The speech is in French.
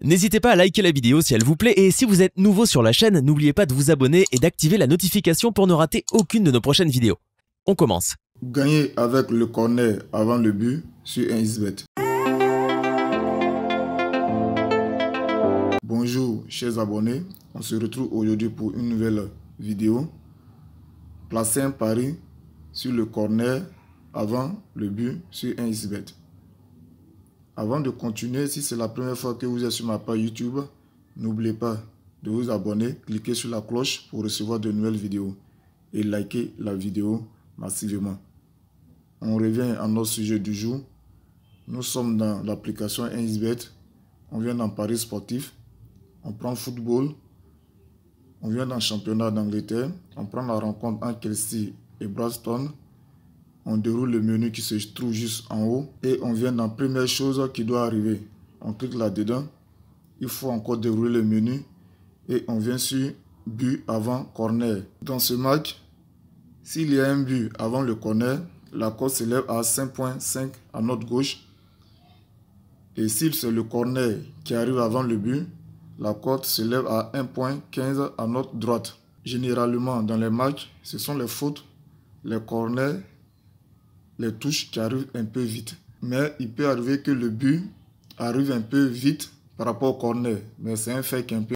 N'hésitez pas à liker la vidéo si elle vous plaît et si vous êtes nouveau sur la chaîne, n'oubliez pas de vous abonner et d'activer la notification pour ne rater aucune de nos prochaines vidéos. On commence. Gagner avec le corner avant le but sur un isbet. Bonjour chers abonnés, on se retrouve aujourd'hui pour une nouvelle vidéo. Placer un pari sur le corner avant le but sur un isbet. Avant de continuer, si c'est la première fois que vous êtes sur ma page YouTube, n'oubliez pas de vous abonner, cliquez sur la cloche pour recevoir de nouvelles vidéos et liker la vidéo massivement. On revient à notre sujet du jour. Nous sommes dans l'application Insbet. On vient dans Paris sportif. On prend football. On vient dans championnat d'Angleterre. On prend la rencontre entre Chelsea et Braston on déroule le menu qui se trouve juste en haut et on vient dans première chose qui doit arriver. On clique là-dedans. Il faut encore dérouler le menu et on vient sur but avant corner. Dans ce match, s'il y a un but avant le corner, la cote s'élève à 5.5 à notre gauche. Et s'il c'est le corner qui arrive avant le but, la cote s'élève à 1.15 à notre droite. Généralement, dans les matchs, ce sont les fautes, les corners les touches qui arrivent un peu vite. Mais il peut arriver que le but arrive un peu vite par rapport au corner. Mais c'est un fait qui est un peu